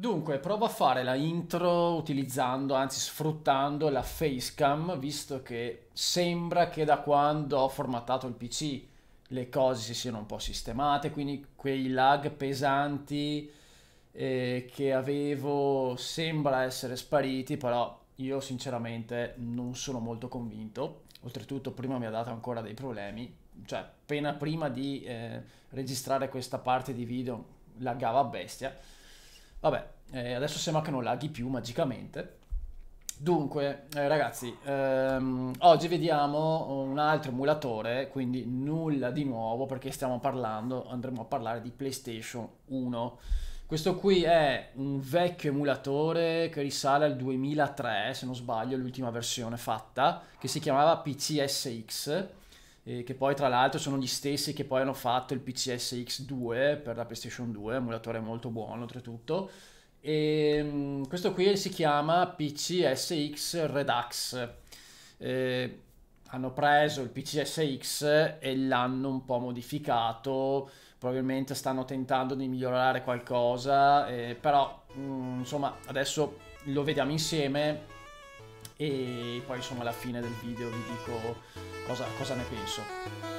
Dunque, provo a fare la intro utilizzando, anzi sfruttando la facecam, visto che sembra che da quando ho formattato il PC le cose si siano un po' sistemate, quindi quei lag pesanti eh, che avevo sembra essere spariti, però io sinceramente non sono molto convinto. Oltretutto prima mi ha dato ancora dei problemi, cioè appena prima di eh, registrare questa parte di video laggava a bestia Vabbè, eh, adesso sembra che non laghi più magicamente. Dunque, eh, ragazzi, ehm, oggi vediamo un altro emulatore, quindi nulla di nuovo perché stiamo parlando, andremo a parlare di PlayStation 1. Questo qui è un vecchio emulatore che risale al 2003, se non sbaglio, l'ultima versione fatta, che si chiamava PCSX eh, che poi tra l'altro sono gli stessi che poi hanno fatto il PCSX 2 per la PlayStation 2, emulatore molto buono oltretutto. E, ehm, questo qui si chiama PCSX Redux. Eh, hanno preso il PCSX e l'hanno un po' modificato, probabilmente stanno tentando di migliorare qualcosa, eh, però mh, mm, insomma adesso lo vediamo insieme e poi insomma alla fine del video vi dico cosa, cosa ne penso.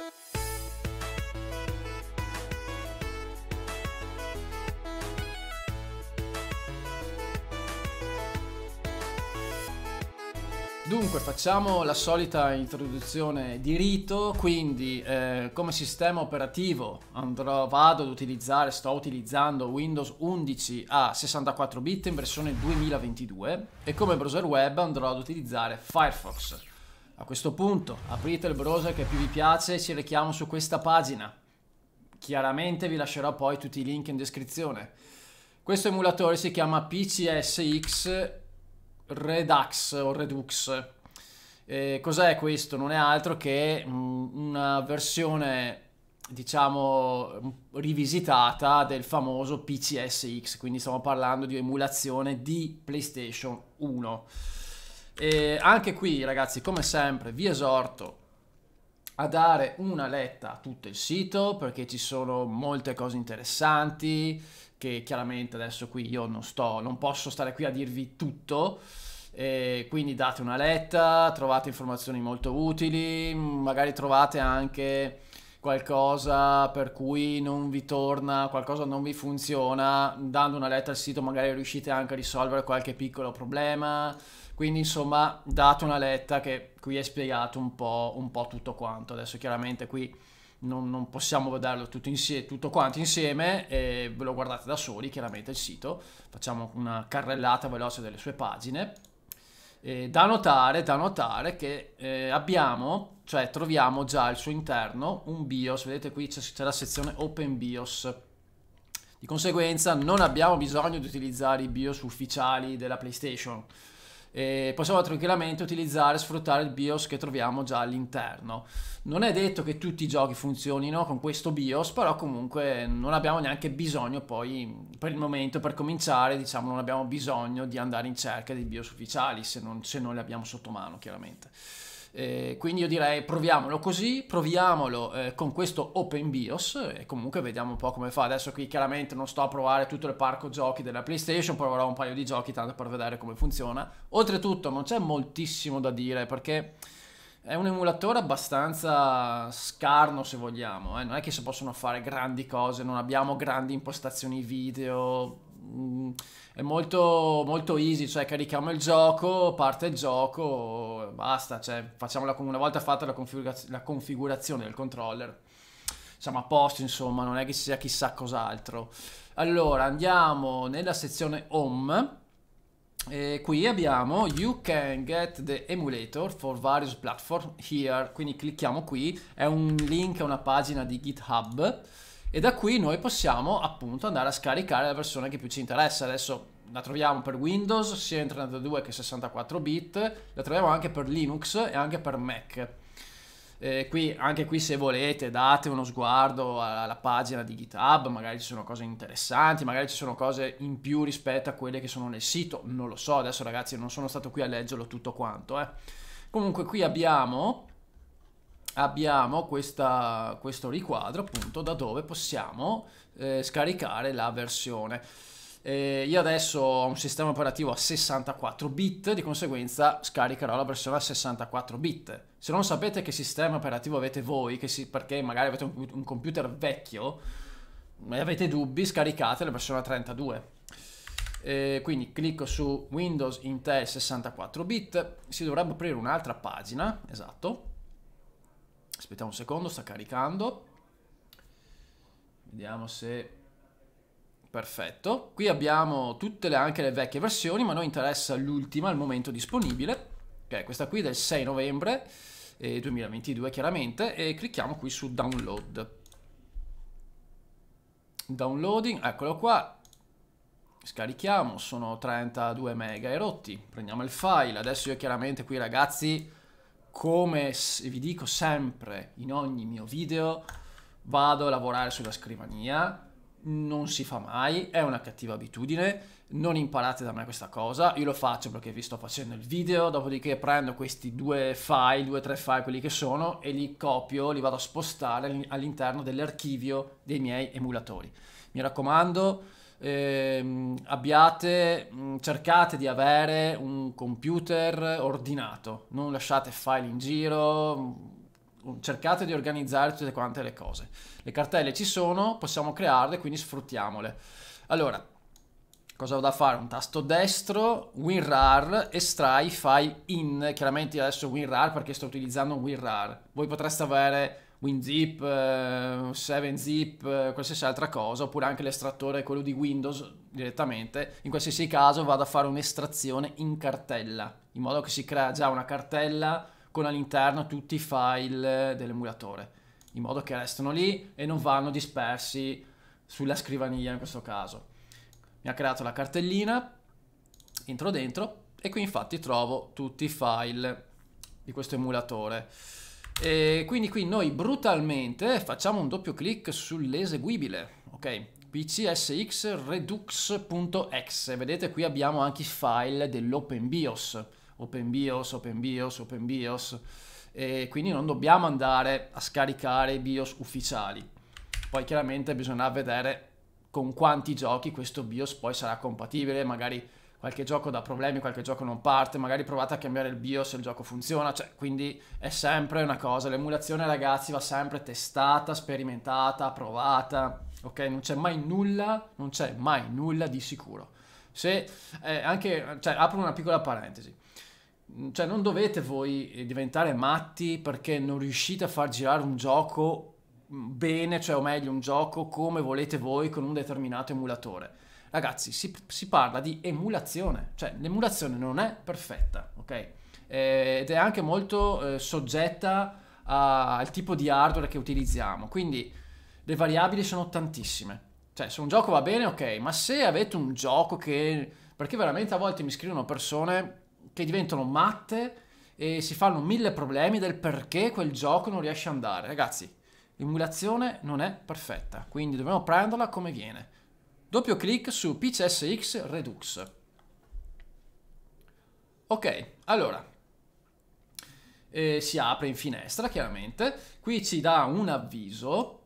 Dunque facciamo la solita introduzione di rito, quindi eh, come sistema operativo andrò, vado ad utilizzare, sto utilizzando Windows 11 a 64 bit in versione 2022 e come browser web andrò ad utilizzare Firefox. A questo punto aprite il browser che più vi piace e ci richiamo su questa pagina. Chiaramente vi lascerò poi tutti i link in descrizione. Questo emulatore si chiama PCSX Redux o Redux. Eh, cos'è questo? Non è altro che mm, una versione diciamo rivisitata del famoso PCSX, quindi stiamo parlando di emulazione di PlayStation 1. E anche qui ragazzi, come sempre, vi esorto a dare una letta a tutto il sito perché ci sono molte cose interessanti, che chiaramente adesso qui io non sto, non posso stare qui a dirvi tutto, eh, quindi date una letta, trovate informazioni molto utili, magari trovate anche qualcosa per cui non vi torna, qualcosa non vi funziona, dando una letta al sito magari riuscite anche a risolvere qualche piccolo problema, quindi insomma date una letta che qui è spiegato un po', un po tutto quanto, adesso chiaramente qui non, non possiamo vederlo tutto, insieme, tutto quanto insieme, e ve lo guardate da soli chiaramente il sito, facciamo una carrellata veloce delle sue pagine. Eh, da, notare, da notare che eh, abbiamo, cioè troviamo già al suo interno un BIOS, vedete qui c'è la sezione Open BIOS. Di conseguenza non abbiamo bisogno di utilizzare i BIOS ufficiali della PlayStation e possiamo tranquillamente utilizzare e sfruttare il BIOS che troviamo già all'interno. Non è detto che tutti i giochi funzionino con questo BIOS, però comunque non abbiamo neanche bisogno poi per il momento, per cominciare, diciamo, non abbiamo bisogno di andare in cerca di BIOS ufficiali se non, se non li abbiamo sotto mano, chiaramente. Eh, quindi io direi proviamolo così, proviamolo eh, con questo Open BIOS e comunque vediamo un po' come fa. Adesso qui chiaramente non sto a provare tutto il parco giochi della PlayStation, proverò un paio di giochi tanto per vedere come funziona. Oltretutto non c'è moltissimo da dire perché... È un emulatore abbastanza scarno se vogliamo, eh? non è che si possono fare grandi cose, non abbiamo grandi impostazioni video, mm, è molto, molto easy, cioè carichiamo il gioco, parte il gioco, basta, cioè facciamola facciamo una volta fatta la, configuraz- la configurazione del controller. Siamo a posto, insomma, non è che sia chissà cos'altro. Allora, andiamo nella sezione Home. E qui abbiamo You can get the emulator for various platforms here, quindi clicchiamo qui, è un link a una pagina di GitHub e da qui noi possiamo appunto andare a scaricare la versione che più ci interessa. Adesso la troviamo per Windows sia in 32 che 64 bit, la troviamo anche per Linux e anche per Mac. Eh, qui, anche qui se volete date uno sguardo alla pagina di GitHub, magari ci sono cose interessanti, magari ci sono cose in più rispetto a quelle che sono nel sito, non lo so, adesso ragazzi non sono stato qui a leggerlo tutto quanto. Eh. Comunque qui abbiamo, abbiamo questa, questo riquadro appunto da dove possiamo eh, scaricare la versione. Eh, io adesso ho un sistema operativo a 64 bit, di conseguenza scaricherò la versione a 64 bit. Se non sapete che sistema operativo avete voi, si, perché magari avete un, un computer vecchio e avete dubbi, scaricate la versione a 32. Eh, quindi clicco su Windows Intel 64 bit, si dovrebbe aprire un'altra pagina, esatto. Aspettiamo un secondo, sta caricando. Vediamo se Perfetto, qui abbiamo tutte le, anche le vecchie versioni, ma noi interessa l'ultima al momento disponibile, che è questa qui del 6 novembre 2022 eh, chiaramente, e clicchiamo qui su download. Downloading, eccolo qua, scarichiamo, sono 32 mega e rotti, prendiamo il file, adesso io chiaramente qui ragazzi, come vi dico sempre in ogni mio video, vado a lavorare sulla scrivania, non si fa mai, è una cattiva abitudine, non imparate da me questa cosa, io lo faccio perché vi sto facendo il video, dopodiché prendo questi due file, due o tre file, quelli che sono, e li copio, li vado a spostare all'interno dell'archivio dei miei emulatori. Mi raccomando, ehm, abbiate, mm, cercate di avere un computer ordinato, non lasciate file in giro, cercate di organizzare tutte quante le cose. Le cartelle ci sono, possiamo crearle, quindi sfruttiamole. Allora, cosa ho da fare? Un tasto destro, WinRAR, estrai file in. Chiaramente adesso WinRAR perché sto utilizzando WinRAR. Voi potreste avere WinZip, 7zip, eh, eh, qualsiasi altra cosa, oppure anche l'estrattore, quello di Windows direttamente. In qualsiasi caso vado a fare un'estrazione in cartella, in modo che si crea già una cartella con all'interno tutti i file eh, dell'emulatore, in modo che restano lì e non vanno dispersi sulla scrivania in questo caso. Mi ha creato la cartellina, entro dentro e qui infatti trovo tutti i file di questo emulatore. E quindi qui noi brutalmente facciamo un doppio clic sull'eseguibile, ok? pcsxredux.exe vedete qui abbiamo anche i file dell'openbios Open Open BIOS, BIOS, Open BIOS. e quindi non dobbiamo andare a scaricare i BIOS ufficiali. Poi chiaramente bisognerà vedere con quanti giochi questo BIOS poi sarà compatibile, magari qualche gioco dà problemi, qualche gioco non parte, magari provate a cambiare il BIOS e il gioco funziona, cioè quindi è sempre una cosa, l'emulazione ragazzi va sempre testata, sperimentata, provata, ok? Non c'è mai nulla, non c'è mai nulla di sicuro. Se eh, anche, cioè apro una piccola parentesi, cioè non dovete voi eh, diventare matti perché non riuscite a far girare un gioco mm, bene, cioè o meglio un gioco come volete voi con un determinato emulatore. Ragazzi, si, si parla di emulazione, cioè l'emulazione non è perfetta, ok? Eh, ed è anche molto eh, soggetta a, al tipo di hardware che utilizziamo, quindi le variabili sono tantissime. Cioè se un gioco va bene, ok, ma se avete un gioco che... Perché veramente a volte mi scrivono persone che diventano matte e si fanno mille problemi del perché quel gioco non riesce a andare. Ragazzi, l'emulazione non è perfetta, quindi dobbiamo prenderla come viene. Doppio clic su PCSX Redux. Ok, allora, eh, si apre in finestra chiaramente, qui ci dà un avviso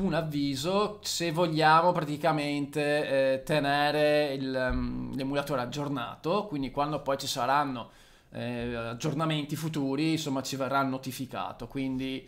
un avviso se vogliamo praticamente eh, tenere il, um, l'emulatore aggiornato, quindi quando poi ci saranno eh, aggiornamenti futuri, insomma ci verrà notificato, quindi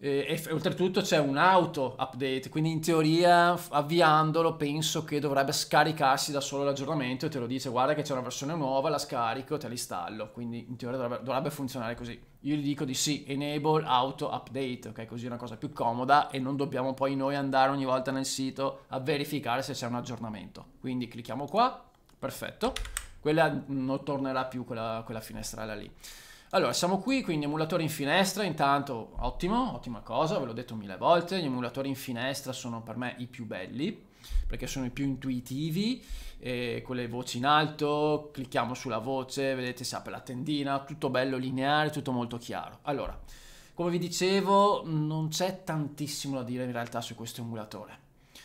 eh, e, e, oltretutto c'è un auto update, quindi in teoria avviandolo penso che dovrebbe scaricarsi da solo l'aggiornamento e te lo dice guarda che c'è una versione nuova, la scarico, te la installo, quindi in teoria dovrebbe, dovrebbe funzionare così io gli dico di sì, enable auto update, ok? Così è una cosa più comoda e non dobbiamo poi noi andare ogni volta nel sito a verificare se c'è un aggiornamento. Quindi clicchiamo qua, perfetto, quella non tornerà più quella, quella finestrella lì. Allora, siamo qui, quindi emulatore in finestra, intanto ottimo, ottima cosa, ve l'ho detto mille volte, gli emulatori in finestra sono per me i più belli, perché sono i più intuitivi, eh, con le voci in alto, clicchiamo sulla voce, vedete si apre la tendina, tutto bello lineare, tutto molto chiaro. Allora, come vi dicevo, non c'è tantissimo da dire in realtà su questo emulatore.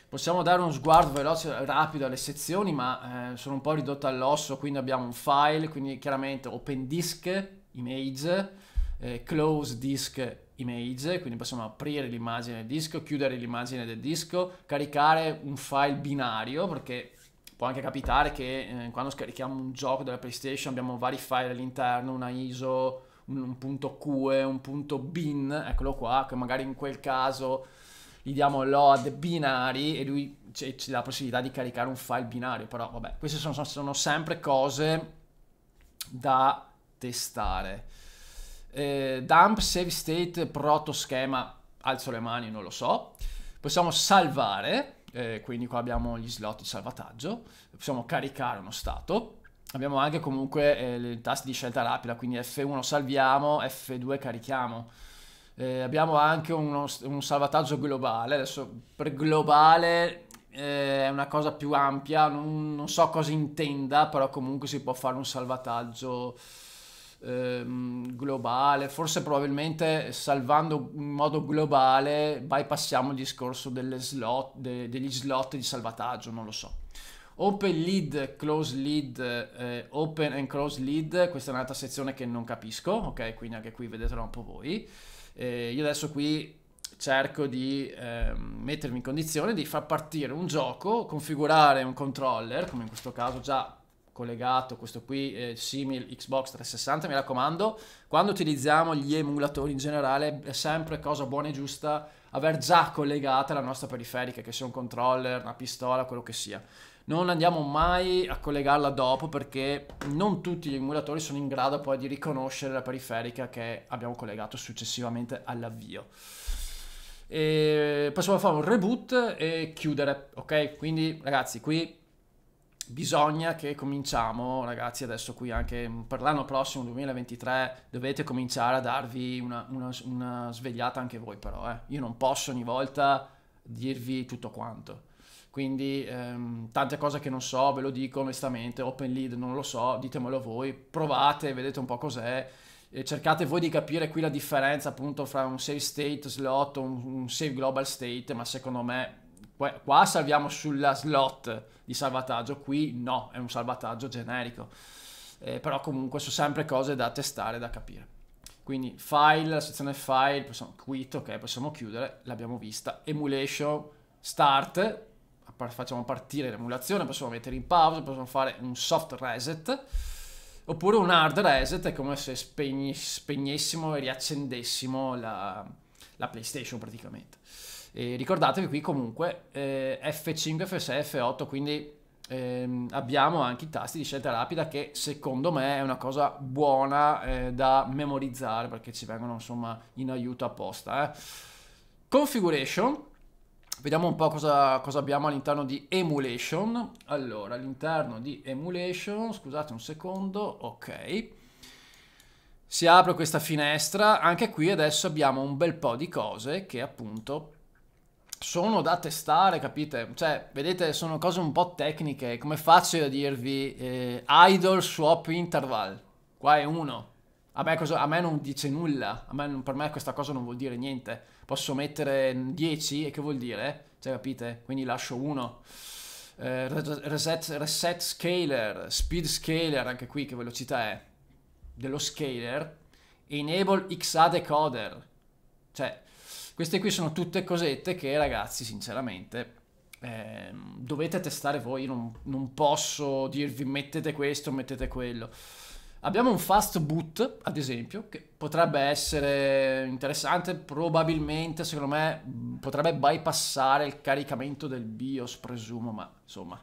Possiamo dare uno sguardo veloce e rapido alle sezioni, ma eh, sono un po' ridotto all'osso, quindi abbiamo un file, quindi chiaramente open disk, image, eh, close disk, image, quindi possiamo aprire l'immagine del disco, chiudere l'immagine del disco, caricare un file binario, perché può anche capitare che eh, quando scarichiamo un gioco della PlayStation abbiamo vari file all'interno, una ISO, un, un punto QE, un punto bin, eccolo qua, che magari in quel caso gli diamo load binari e lui ci, ci dà la possibilità di caricare un file binario, però vabbè, queste sono, sono sempre cose da testare. Eh, dump save state proto schema, alzo le mani, non lo so. Possiamo salvare eh, quindi qua abbiamo gli slot di salvataggio, possiamo caricare uno stato, abbiamo anche comunque eh, i tasti di scelta rapida, quindi F1 salviamo, F2 carichiamo. Eh, abbiamo anche uno, un salvataggio globale, adesso per globale eh, è una cosa più ampia, non, non so cosa intenda, però comunque si può fare un salvataggio Ehm, globale, forse probabilmente salvando in modo globale bypassiamo il discorso slot, de, degli slot di salvataggio, non lo so. Open lead, close lead, eh, open and close lead, questa è un'altra sezione che non capisco, ok? Quindi anche qui vedetela un po' voi. Eh, io adesso qui cerco di eh, mettermi in condizione di far partire un gioco, configurare un controller, come in questo caso già collegato, questo qui eh, simil Xbox 360, mi raccomando, quando utilizziamo gli emulatori in generale è sempre cosa buona e giusta aver già collegata la nostra periferica, che sia un controller, una pistola, quello che sia. Non andiamo mai a collegarla dopo perché non tutti gli emulatori sono in grado poi di riconoscere la periferica che abbiamo collegato successivamente all'avvio. E possiamo fare un reboot e chiudere, ok? Quindi ragazzi, qui bisogna che cominciamo, ragazzi, adesso qui anche per l'anno prossimo, 2023, dovete cominciare a darvi una, una, una svegliata anche voi però, eh. io non posso ogni volta dirvi tutto quanto. Quindi ehm, tante cose che non so, ve lo dico onestamente, open lead non lo so, ditemelo voi, provate, vedete un po' cos'è, cercate voi di capire qui la differenza appunto fra un save state slot, un, un save global state, ma secondo me Qua salviamo sulla slot di salvataggio, qui no, è un salvataggio generico. Eh, però comunque sono sempre cose da testare, da capire. Quindi file, la sezione file, possiamo quit, ok, possiamo chiudere, l'abbiamo vista. Emulation, start, facciamo partire l'emulazione, possiamo mettere in pausa, possiamo fare un soft reset. Oppure un hard reset è come se spegni, spegnessimo e riaccendessimo la, la PlayStation praticamente. E ricordatevi qui comunque eh, F5, F6, F8, quindi ehm, abbiamo anche i tasti di scelta rapida che secondo me è una cosa buona eh, da memorizzare perché ci vengono insomma in aiuto apposta. Eh. Configuration, vediamo un po' cosa, cosa abbiamo all'interno di emulation. Allora, all'interno di emulation, scusate un secondo, ok si apre questa finestra, anche qui adesso abbiamo un bel po' di cose che appunto sono da testare, capite? Cioè, vedete, sono cose un po' tecniche, come faccio a dirvi eh, idle swap interval? Qua è uno. A me, cosa, a me non dice nulla, me per me questa cosa non vuol dire niente. Posso mettere 10 e che vuol dire? Cioè, capite? Quindi lascio 1. Eh, reset, reset scaler, speed scaler, anche qui che velocità è? Dello scaler. Enable XA decoder. Cioè, queste qui sono tutte cosette che ragazzi sinceramente eh, dovete testare voi, Io non, non posso dirvi mettete questo, mettete quello. Abbiamo un fast boot, ad esempio, che potrebbe essere interessante, probabilmente, secondo me, potrebbe bypassare il caricamento del BIOS, presumo, ma insomma...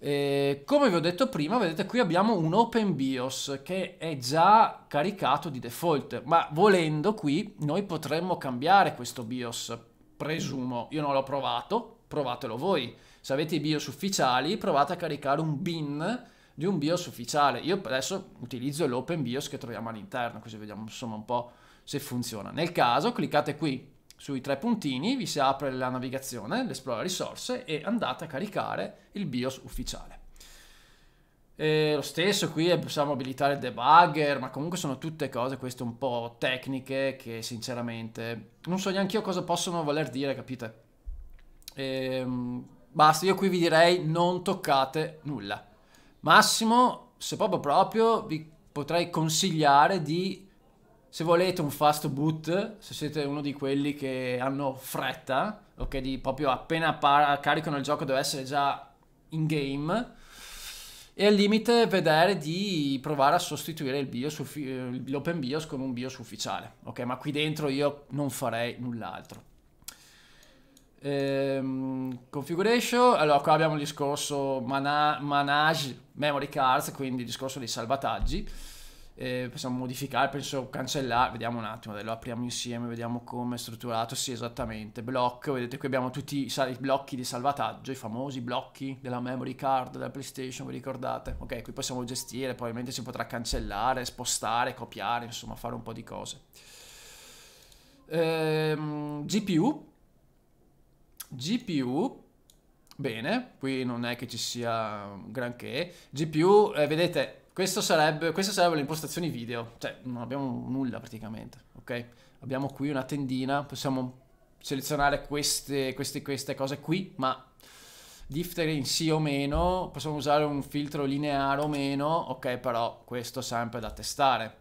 Eh, come vi ho detto prima, vedete qui abbiamo un Open BIOS che è già caricato di default, ma volendo qui noi potremmo cambiare questo BIOS, presumo. Io non l'ho provato, provatelo voi. Se avete i BIOS ufficiali, provate a caricare un bin di un BIOS ufficiale. Io adesso utilizzo l'Open BIOS che troviamo all'interno, così vediamo insomma un po' se funziona. Nel caso cliccate qui sui tre puntini vi si apre la navigazione, l'esplora risorse e andate a caricare il BIOS ufficiale. E lo stesso qui eh, possiamo abilitare il debugger, ma comunque sono tutte cose queste un po' tecniche che sinceramente non so neanche io cosa possono voler dire, capite? E, ehm, basta, io qui vi direi non toccate nulla. Massimo, se proprio proprio, vi potrei consigliare di se volete un fast boot, se siete uno di quelli che hanno fretta, ok, di proprio appena par- caricano il gioco deve essere già in game, e al limite vedere di provare a sostituire il BIOS, l'open BIOS con un BIOS ufficiale. Ok, ma qui dentro io non farei null'altro. Ehm, configuration, allora qua abbiamo il discorso mana- manage memory cards, quindi il discorso dei salvataggi eh, possiamo modificare, penso cancellare, vediamo un attimo, lo apriamo insieme, vediamo come è strutturato, sì esattamente, blocco, vedete qui abbiamo tutti i, i, blocchi di salvataggio, i famosi blocchi della memory card, della PlayStation, vi ricordate? Ok, qui possiamo gestire, probabilmente si potrà cancellare, spostare, copiare, insomma fare un po' di cose. Ehm, GPU, GPU, bene, qui non è che ci sia granché, GPU, eh, vedete, questo sarebbe, queste sarebbero le impostazioni video, cioè non abbiamo nulla praticamente, ok? Abbiamo qui una tendina, possiamo selezionare queste, queste, queste cose qui, ma differing sì o meno, possiamo usare un filtro lineare o meno, ok, però questo sempre da testare.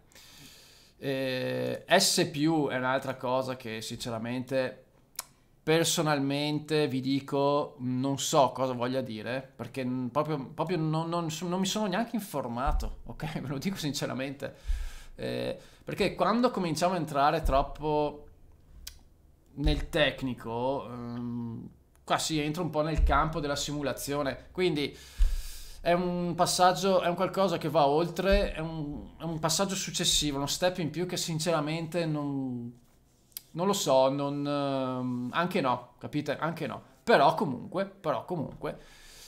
Eh, S più è un'altra cosa che sinceramente Personalmente vi dico, non so cosa voglia dire, perché proprio, proprio non, non, non, mi sono neanche informato, ok? Ve lo dico sinceramente. Eh, perché quando cominciamo a entrare troppo nel tecnico, ehm, qua si entra un po' nel campo della simulazione. Quindi è un passaggio, è un qualcosa che va oltre, è un, è un passaggio successivo, uno step in più che sinceramente non non lo so, non, ehm, anche no, capite? Anche no. Però comunque, però comunque,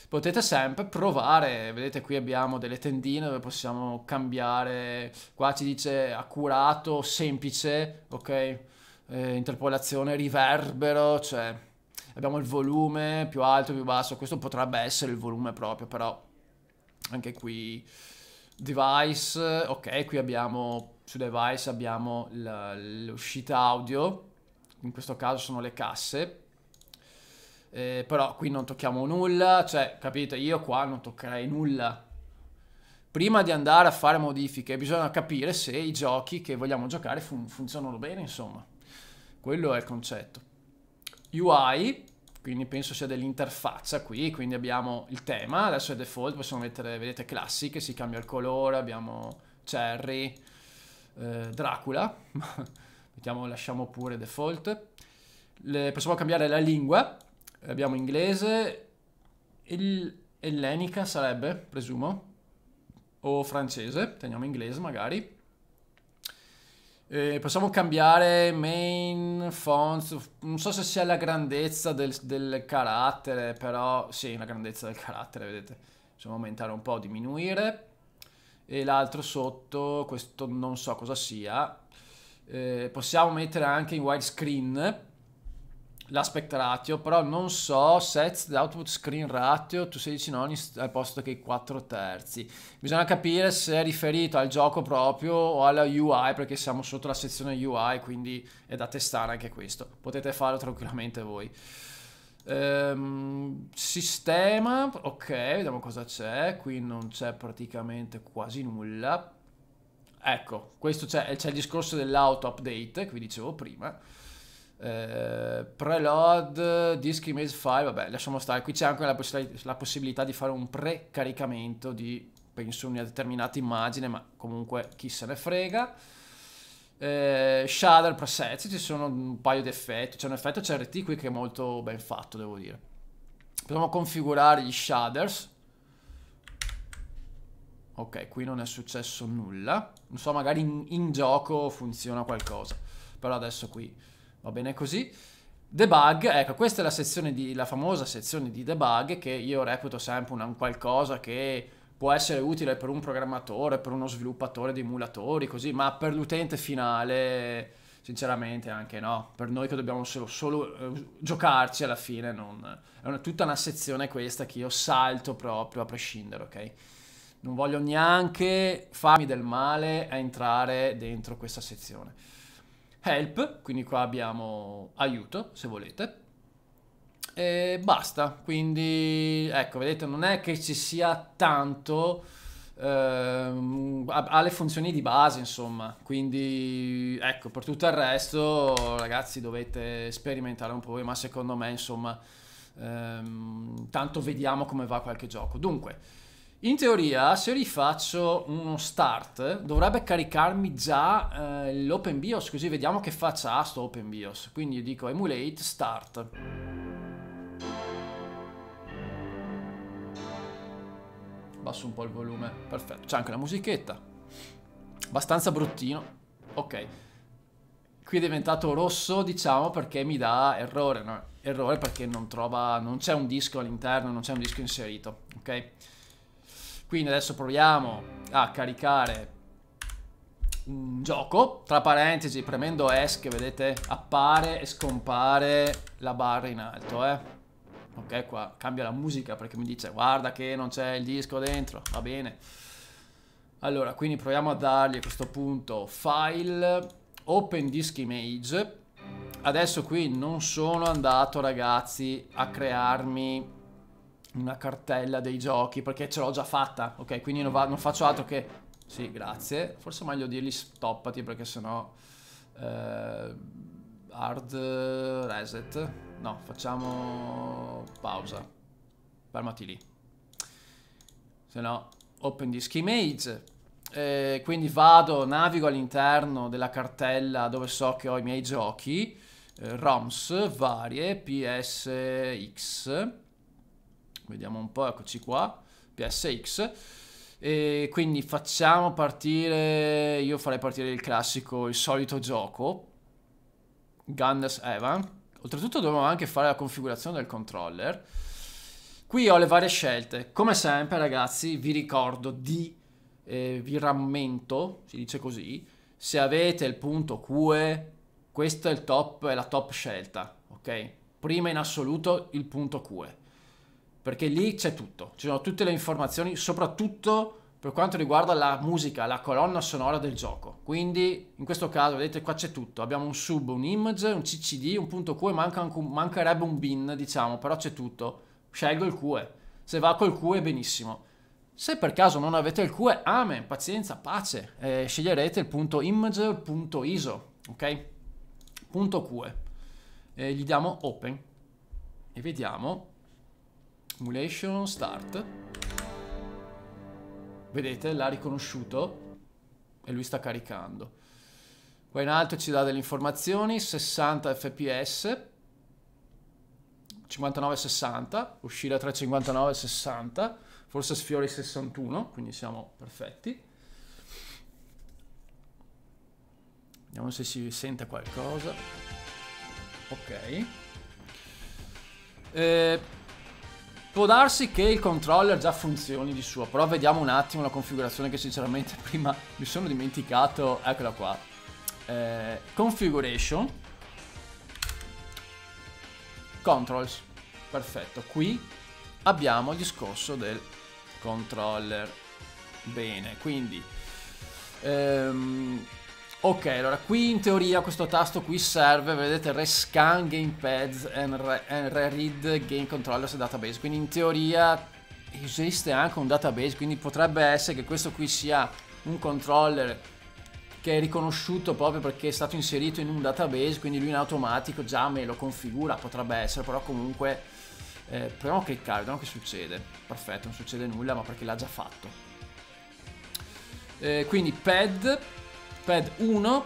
potete sempre provare. Vedete qui abbiamo delle tendine dove possiamo cambiare. Qua ci dice accurato, semplice, ok? Eh, interpolazione, riverbero, cioè abbiamo il volume più alto, più basso. Questo potrebbe essere il volume proprio, però anche qui device, ok, qui abbiamo su device abbiamo l'uscita audio, in questo caso sono le casse, eh, però qui non tocchiamo nulla, cioè capite, io qua non toccherei nulla. Prima di andare a fare modifiche bisogna capire se i giochi che vogliamo giocare fun funzionano bene, insomma. Quello è il concetto. UI, quindi penso sia dell'interfaccia qui, quindi abbiamo il tema, adesso è default, possiamo mettere, vedete, classiche, si cambia il colore, abbiamo cherry, eh, Dracula, Mettiamo, lasciamo pure default, Le, possiamo cambiare la lingua, abbiamo inglese, il, ellenica sarebbe, presumo, o francese, teniamo inglese magari. Eh, possiamo cambiare main font, non so se sia la grandezza del, del, carattere, però sì, la grandezza del carattere, vedete, possiamo aumentare un po', diminuire e l'altro sotto, questo non so cosa sia. Eh, possiamo mettere anche in widescreen l'aspect ratio, però non so sets the output screen ratio to 16 noni al posto che i 4 terzi. Bisogna capire se è riferito al gioco proprio o alla UI, perché siamo sotto la sezione UI, quindi è da testare anche questo. Potete farlo tranquillamente voi. Ehm, sistema, ok, vediamo cosa c'è. Qui non c'è praticamente quasi nulla. Ecco, questo eh, c'è, il discorso dell'auto update che vi dicevo prima. Eh, preload, disk image file, vabbè, lasciamo stare. Qui c'è anche la, possib la, possibilità di fare un precaricamento di, penso, una determinata immagine, ma comunque chi se ne frega eh, shader, presets, ci sono un paio di effetti, c'è un effetto CRT qui che è molto ben fatto, devo dire. Possiamo configurare gli shaders. Ok, qui non è successo nulla. Non so, magari in, in gioco funziona qualcosa. Però adesso qui va bene così. Debug, ecco, questa è la, sezione di, la famosa sezione di debug che io reputo sempre un qualcosa che può essere utile per un programmatore, per uno sviluppatore di emulatori, così, ma per l'utente finale, sinceramente, anche no. Per noi che dobbiamo solo, solo eh, giocarci alla fine, non... è una, tutta una sezione questa che io salto proprio a prescindere, ok? Non voglio neanche farmi del male a entrare dentro questa sezione. Help, quindi qua abbiamo aiuto, se volete e basta quindi ecco vedete non è che ci sia tanto ehm, ha le funzioni di base insomma quindi ecco per tutto il resto ragazzi dovete sperimentare un po' voi ma secondo me insomma ehm, tanto vediamo come va qualche gioco dunque in teoria, se rifaccio uno start, dovrebbe caricarmi già eh, l'open BIOS, così vediamo che faccia ha sto open BIOS. Quindi io dico emulate start. abbasso un po' il volume. Perfetto. C'è anche la musichetta. Abbastanza bruttino. Ok. Qui è diventato rosso, diciamo, perché mi dà errore, no? Errore perché non trova... Non c'è un disco all'interno, non c'è un disco inserito, ok? Quindi adesso proviamo a caricare un gioco, tra parentesi premendo S che vedete appare e scompare la barra in alto, eh? ok qua cambia la musica perché mi dice guarda che non c'è il disco dentro va bene allora quindi proviamo a dargli a questo punto file open disk image adesso qui non sono andato ragazzi a crearmi una cartella dei giochi perché ce l'ho già fatta ok quindi non, va, non, faccio altro che sì grazie forse è meglio dirgli stoppati perché sennò eh, hard eh, reset. No, facciamo pausa. Fermati lì. Se no, open disk image. Eh, quindi vado, navigo all'interno della cartella dove so che ho i miei giochi. Eh, ROMS varie, PSX. Vediamo un po', eccoci qua. PSX. E quindi facciamo partire, io farei partire il classico, il solito gioco, Gunders Evan. Oltretutto dovevo anche fare la configurazione del controller. Qui ho le varie scelte. Come sempre, ragazzi, vi ricordo di... Eh, vi rammento, si dice così, se avete il punto QE, questo è il top, è la top scelta, ok? Prima in assoluto il punto QE, perché lì c'è tutto, ci sono tutte le informazioni, soprattutto per quanto riguarda la musica, la colonna sonora del gioco. Quindi in questo caso vedete qua c'è tutto, abbiamo un sub, un image, un ccd, un punto QE, manca un, mancherebbe un bin diciamo, però c'è tutto. Scelgo il QE, se va col QE benissimo. Se per caso non avete il QE, amen, pazienza, pace, eh, sceglierete il punto image o il punto ISO, ok? Punto QE. Eh, gli diamo open e vediamo emulation start Vedete, l'ha riconosciuto e lui sta caricando. Qua in alto ci dà delle informazioni, 60 fps, 59-60, uscire tra 59 e 60, forse sfiora i 61, quindi siamo perfetti. Vediamo se si sente qualcosa. Ok. Eh, Può darsi che il controller già funzioni di suo, però vediamo un attimo la configurazione che sinceramente prima mi sono dimenticato. Eccola qua. Eh, configuration. Controls. Perfetto. Qui abbiamo il discorso del controller. Bene, quindi... Ehm, Ok, allora qui in teoria questo tasto qui serve, vedete, rescan gamepads and, re and reread game controllers database, quindi in teoria esiste anche un database, quindi potrebbe essere che questo qui sia un controller che è riconosciuto proprio perché è stato inserito in un database, quindi lui in automatico già me lo configura, potrebbe essere, però comunque eh, proviamo a cliccare, vediamo che succede. Perfetto, non succede nulla, ma perché l'ha già fatto. Eh, quindi pad Launchpad 1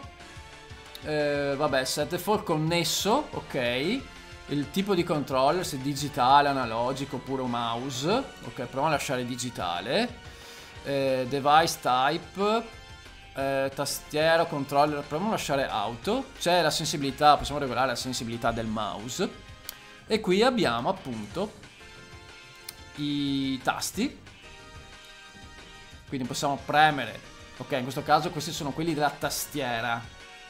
eh, Vabbè, 7.4 connesso, ok Il tipo di controller, se digitale, analogico oppure mouse Ok, proviamo a lasciare digitale eh, Device type eh, Tastiera, controller, proviamo a lasciare auto C'è la sensibilità, possiamo regolare la sensibilità del mouse E qui abbiamo appunto i tasti quindi possiamo premere Ok, in questo caso questi sono quelli della tastiera.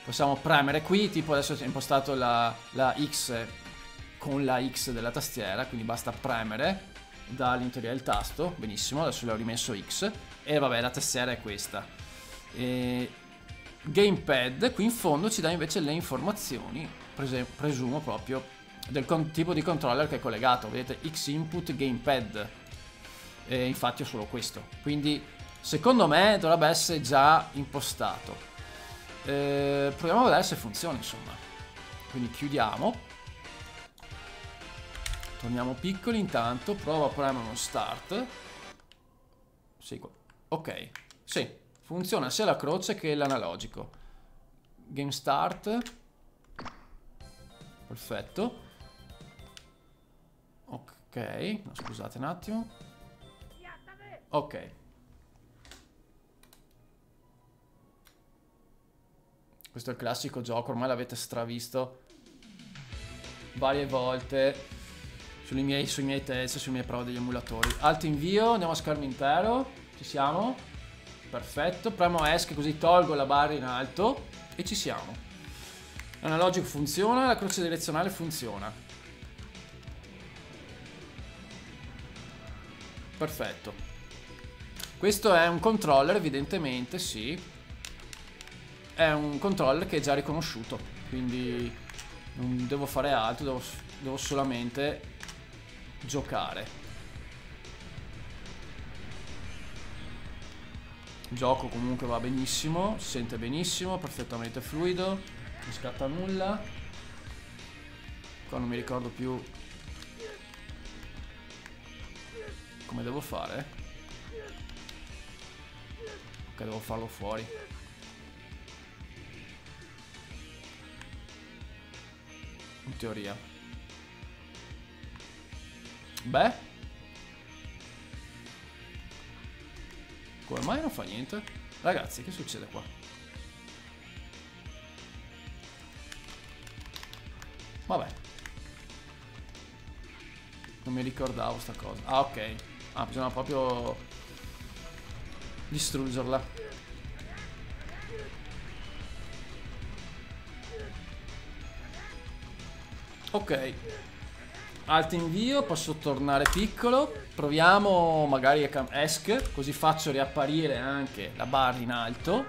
Possiamo premere qui, tipo adesso ho impostato la, la X con la X della tastiera, quindi basta premere dall'interia del tasto, benissimo, adesso le ho rimesso X e vabbè la tastiera è questa. E gamepad qui in fondo ci dà invece le informazioni, presumo proprio, del tipo di controller che è collegato, vedete X input gamepad, e infatti ho solo questo, quindi Secondo me dovrebbe essere già impostato. Eh, proviamo a vedere se funziona, insomma. Quindi chiudiamo. Torniamo piccoli intanto. Prova a premere uno start. Segua. Ok. Sì, funziona sia la croce che l'analogico. Game start. Perfetto. Ok, no, scusate un attimo. Ok. Questo è il classico gioco, ormai l'avete stravisto varie volte miei, sui miei test, sui miei prove degli emulatori. Alto invio, andiamo a schermo intero, ci siamo. Perfetto, premo ESC così tolgo la barra in alto e ci siamo. L'analogico funziona, la croce direzionale funziona. Perfetto. Questo è un controller, evidentemente, sì, è un controller che è già riconosciuto, quindi non devo fare altro, devo, devo solamente giocare. Il gioco comunque va benissimo, si sente benissimo, perfettamente fluido, non scatta nulla. Qua non mi ricordo più come devo fare. Ok, devo farlo fuori. in teoria. Beh. Come mai non fa niente? Ragazzi, che succede qua? Vabbè. Non mi ricordavo sta cosa. Ah, ok. Ah, bisogna proprio distruggerla. Ok. Alto invio, posso tornare piccolo. Proviamo magari a cam ESC, così faccio riapparire anche la barra in alto.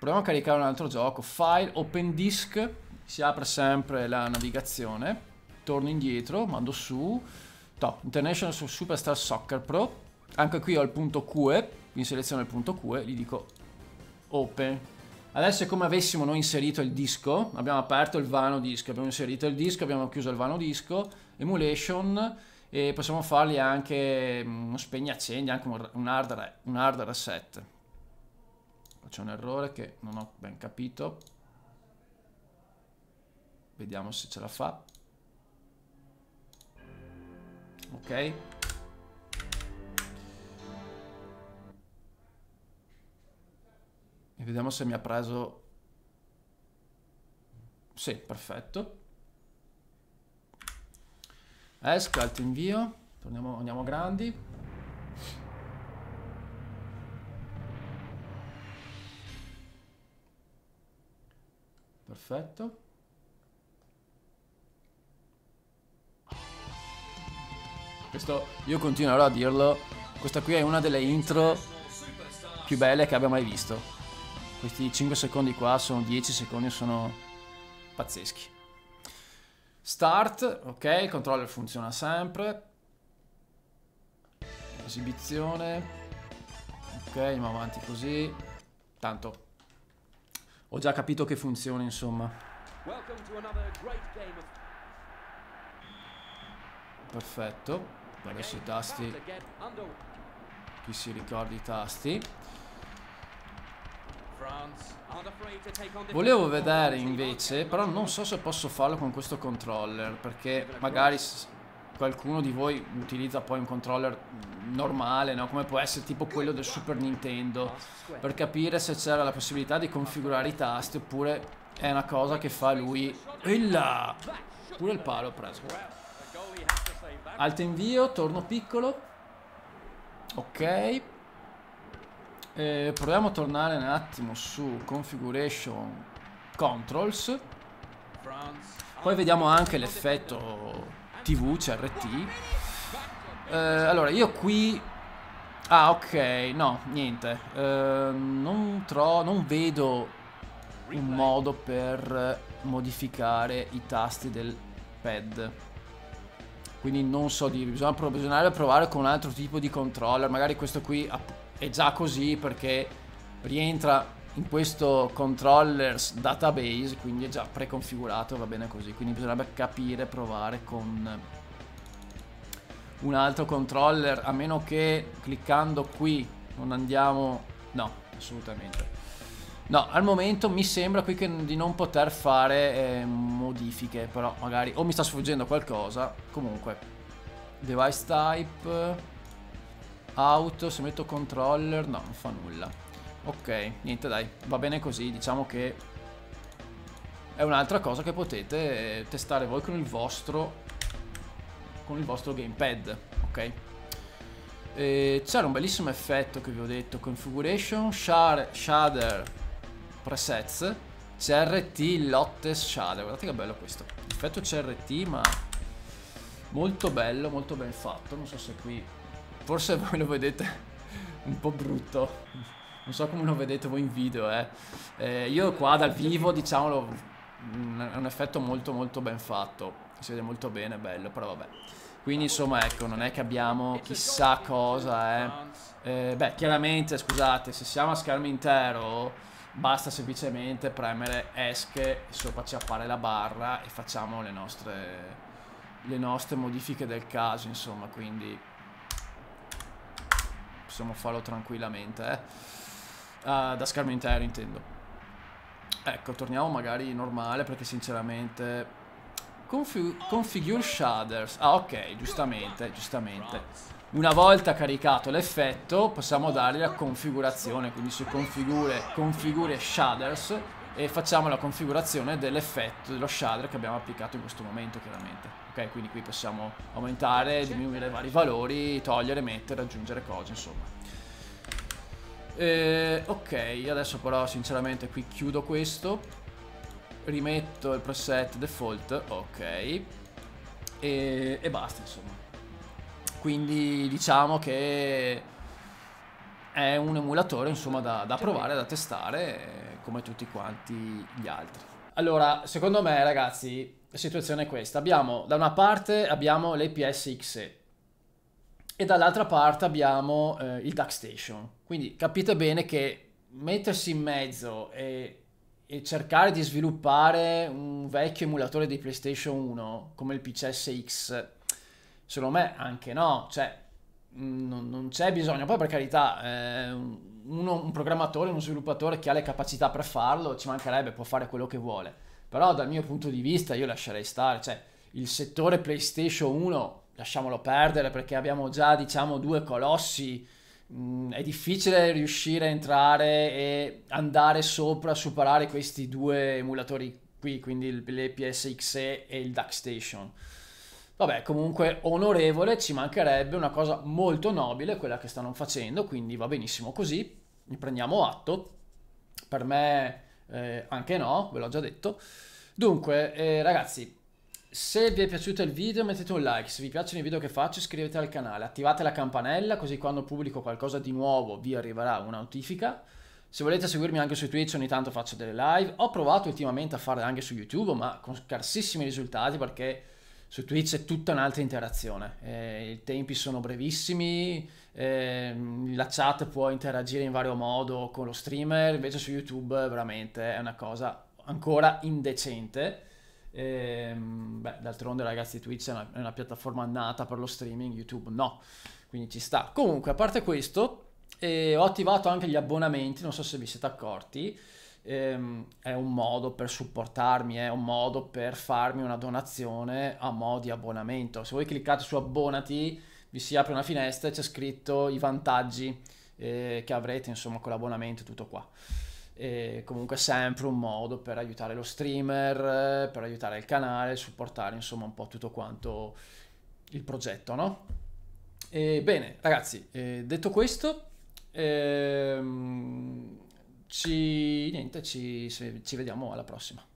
Proviamo a caricare un altro gioco. File, open disk, si apre sempre la navigazione. Torno indietro, mando su. Top, International Superstar Soccer Pro. Anche qui ho il punto QE, quindi seleziono il punto QE, gli dico open Adesso è come avessimo noi inserito il disco, abbiamo aperto il vano disco, abbiamo inserito il disco, abbiamo chiuso il vano disco, emulation e possiamo fargli anche mm, uno spegnacendi, anche un hard, un hard reset. C'è un errore che non ho ben capito. Vediamo se ce la fa. Ok. E vediamo se mi ha preso... Sì, perfetto. Esco, alto invio. Torniamo, andiamo grandi. Perfetto. Questo, io continuerò a dirlo, questa qui è una delle intro più belle che abbia mai visto. Questi 5 secondi qua sono 10 secondi, sono pazzeschi. Start, ok, il controller funziona sempre. Esibizione. Ok, andiamo avanti così. Tanto. Ho già capito che funziona, insomma. Perfetto. Adesso i tasti. Chi si ricorda i tasti. Volevo vedere invece, però non so se posso farlo con questo controller, perché magari qualcuno di voi utilizza poi un controller normale, no? come può essere tipo quello del Super Nintendo, per capire se c'era la possibilità di configurare i tasti oppure è una cosa che fa lui. E là! Pure il palo ho preso. Alto invio, torno piccolo. Ok. Eh, proviamo a tornare un attimo su Configuration Controls. Poi vediamo anche l'effetto TV, CRT. Eh, allora, io qui... Ah, ok, no, niente. Eh, non, non vedo un modo per modificare i tasti del pad quindi non so dire bisogna, bisogna provare con un altro tipo di controller, magari questo qui è già così perché rientra in questo controllers database, quindi è già preconfigurato, va bene così. Quindi bisognerebbe capire, provare con un altro controller, a meno che cliccando qui non andiamo... No, assolutamente. No, al momento mi sembra qui che, di non poter fare eh, modifiche, però magari o mi sta sfuggendo qualcosa, comunque. Device type... Auto, se metto controller, no, non fa nulla. Ok, niente dai, va bene così, diciamo che è un'altra cosa che potete testare voi con il vostro con il vostro gamepad, ok? c'era un bellissimo effetto che vi ho detto, configuration, share, shader, presets, CRT, lottes, shader, guardate che bello questo, effetto CRT ma molto bello, molto ben fatto, non so se qui Forse voi lo vedete un po' brutto. Non so come lo vedete voi in video, eh. eh io qua dal vivo, diciamolo, mm, è un effetto molto molto ben fatto. Si vede molto bene, bello, però vabbè. Quindi insomma ecco, non è che abbiamo chissà cosa, eh. eh beh, chiaramente, scusate, se siamo a schermo intero... Basta semplicemente premere ESC e sopra ci appare la barra e facciamo le nostre, le nostre modifiche del caso, insomma, quindi possiamo farlo tranquillamente, eh. Uh, da schermo intero intendo. Ecco, torniamo magari normale perché sinceramente... Config configure shaders. Ah, ok, giustamente, giustamente. Una volta caricato l'effetto possiamo dargli la configurazione, quindi su configure, configure shaders e facciamo la configurazione dell'effetto dello shader che abbiamo applicato in questo momento chiaramente ok quindi qui possiamo aumentare diminuire vari valori togliere mettere aggiungere cose insomma eh, ok adesso però sinceramente qui chiudo questo rimetto il preset default ok e, e basta insomma quindi diciamo che è un emulatore insomma da, da provare, da testare come tutti quanti gli altri. Allora, secondo me ragazzi, la situazione è questa. Abbiamo, da una parte abbiamo l'APS e dall'altra parte abbiamo eh, il DAC Station. Quindi capite bene che mettersi in mezzo e, e, cercare di sviluppare un vecchio emulatore di PlayStation 1 come il PCSX, secondo me anche no. Cioè, non, non c'è bisogno. Poi per carità, eh, uno, un programmatore, uno sviluppatore che ha le capacità per farlo, ci mancherebbe, può fare quello che vuole. Però dal mio punto di vista io lascerei stare, cioè il settore PlayStation 1 lasciamolo perdere perché abbiamo già diciamo due colossi mm, è difficile riuscire a entrare e andare sopra, superare questi due emulatori qui, quindi l'EPSXE e il DuckStation. Vabbè, comunque onorevole, ci mancherebbe una cosa molto nobile, quella che stanno facendo, quindi va benissimo così, ne prendiamo atto. Per me eh, anche no, ve l'ho già detto. Dunque, eh, ragazzi, se vi è piaciuto il video mettete un like, se vi piacciono i video che faccio iscrivetevi al canale, attivate la campanella così quando pubblico qualcosa di nuovo vi arriverà una notifica. Se volete seguirmi anche su Twitch ogni tanto faccio delle live, ho provato ultimamente a farle anche su YouTube ma con scarsissimi risultati perché su Twitch è tutta un'altra interazione, eh, i tempi sono brevissimi, eh, la chat può interagire in vario modo con lo streamer, invece su YouTube veramente è una cosa ancora indecente. Eh, beh, d'altronde ragazzi Twitch è una, è una piattaforma nata per lo streaming, YouTube no, quindi ci sta. Comunque, a parte questo, eh, ho attivato anche gli abbonamenti, non so se vi siete accorti ehm, è un modo per supportarmi, è un modo per farmi una donazione a mo' di abbonamento. Se voi cliccate su abbonati vi si apre una finestra e c'è scritto i vantaggi eh, che avrete insomma con l'abbonamento e tutto qua. E comunque sempre un modo per aiutare lo streamer, per aiutare il canale, supportare insomma un po' tutto quanto il progetto, no? E bene, ragazzi, eh, detto questo, ehm, ci, niente, ci, ci vediamo alla prossima.